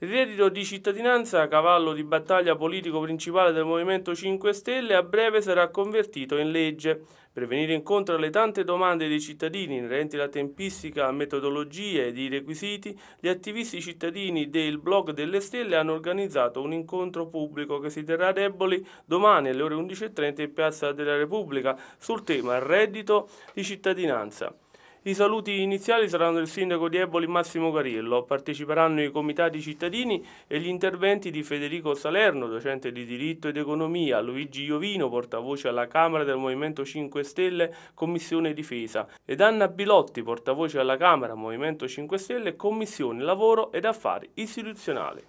Il reddito di cittadinanza, cavallo di battaglia politico principale del Movimento 5 Stelle, a breve sarà convertito in legge. Per venire incontro alle tante domande dei cittadini inerenti alla tempistica, metodologie e i requisiti, gli attivisti cittadini del Blog delle Stelle hanno organizzato un incontro pubblico che si terrà a Deboli domani alle ore 11.30 in Piazza della Repubblica sul tema reddito di cittadinanza. I saluti iniziali saranno del sindaco di Eboli Massimo Carillo, parteciperanno i comitati cittadini e gli interventi di Federico Salerno, docente di diritto ed economia, Luigi Iovino, portavoce alla Camera del Movimento 5 Stelle, Commissione Difesa, ed Anna Bilotti, portavoce alla Camera Movimento 5 Stelle, Commissione Lavoro ed Affari Istituzionali.